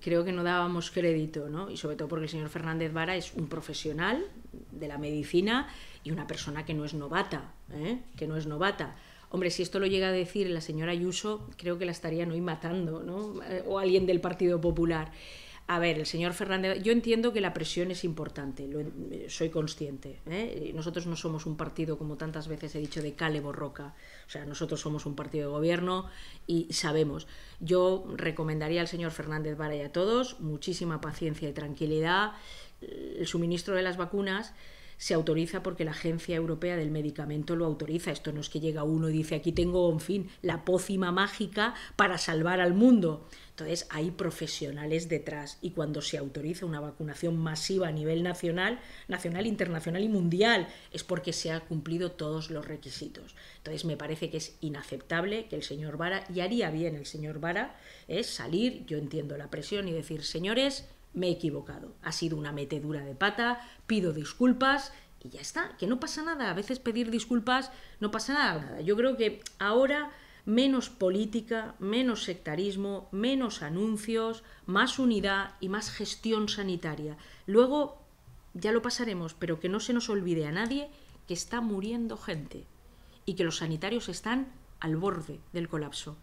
creo que no dábamos crédito, ¿no? Y sobre todo porque el señor Fernández Vara es un profesional de la medicina y una persona que no es novata, ¿eh? que no es novata. Hombre, si esto lo llega a decir la señora Ayuso, creo que la estarían hoy matando, ¿no? Eh, o alguien del Partido Popular. A ver, el señor Fernández, yo entiendo que la presión es importante, lo, eh, soy consciente. ¿eh? Nosotros no somos un partido, como tantas veces he dicho, de cale borroca. O sea, nosotros somos un partido de gobierno y sabemos. Yo recomendaría al señor Fernández Vara y a todos muchísima paciencia y tranquilidad. El suministro de las vacunas se autoriza porque la Agencia Europea del Medicamento lo autoriza. Esto no es que llega uno y dice aquí tengo, en fin, la pócima mágica para salvar al mundo. Entonces, hay profesionales detrás y cuando se autoriza una vacunación masiva a nivel nacional, nacional, internacional y mundial, es porque se han cumplido todos los requisitos. Entonces, me parece que es inaceptable que el señor Vara, y haría bien el señor Vara, es ¿eh? salir, yo entiendo la presión y decir, señores, me he equivocado, ha sido una metedura de pata, pido disculpas y ya está, que no pasa nada, a veces pedir disculpas no pasa nada. Yo creo que ahora menos política, menos sectarismo, menos anuncios, más unidad y más gestión sanitaria. Luego ya lo pasaremos, pero que no se nos olvide a nadie que está muriendo gente y que los sanitarios están al borde del colapso.